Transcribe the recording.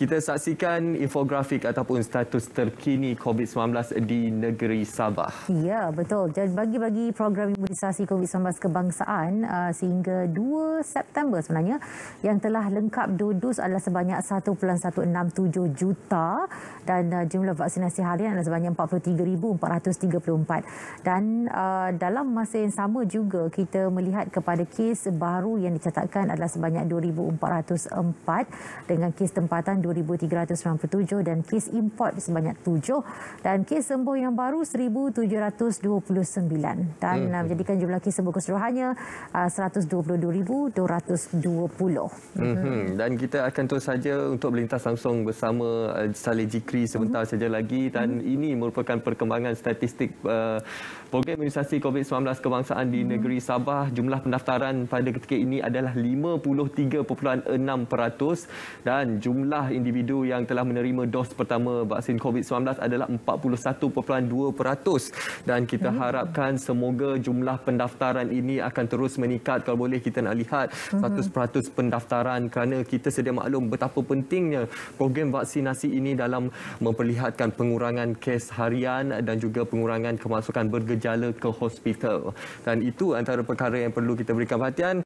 Kita saksikan infografik ataupun status terkini COVID-19 di negeri Sabah. Ya, betul. Dan bagi-bagi program imunisasi COVID-19 kebangsaan uh, sehingga 2 September sebenarnya yang telah lengkap dodus adalah sebanyak 1.167 juta dan uh, jumlah vaksinasi harian adalah sebanyak 43,434. Dan uh, dalam masa yang sama juga kita melihat kepada kes baru yang dicatatkan adalah sebanyak 2,404 dengan kes tempatan 2,000 2,397 dan kes import sebanyak 7 dan kes sembuh yang baru 1,729 dan hmm. menjadikan uh, jumlah kes sembuh keseluruhannya 122,220. Uh, hmm. Dan kita akan terus saja untuk melintas langsung bersama uh, Saleh Jikri sebentar hmm. saja lagi dan hmm. ini merupakan perkembangan statistik Program imunisasi COVID-19 kebangsaan di mhm. negeri Sabah jumlah pendaftaran pada ketika ini adalah 53.6% dan jumlah individu yang telah menerima dos pertama vaksin COVID-19 adalah 41.2% dan kita hmm. harapkan semoga jumlah pendaftaran ini akan terus meningkat kalau boleh kita nak lihat 100% hmm. pendaftaran kerana kita sedia maklum betapa pentingnya program vaksinasi ini dalam memperlihatkan pengurangan kes harian dan juga pengurangan kemasukan bergejala ke hospital dan itu antara perkara yang perlu kita berikan perhatian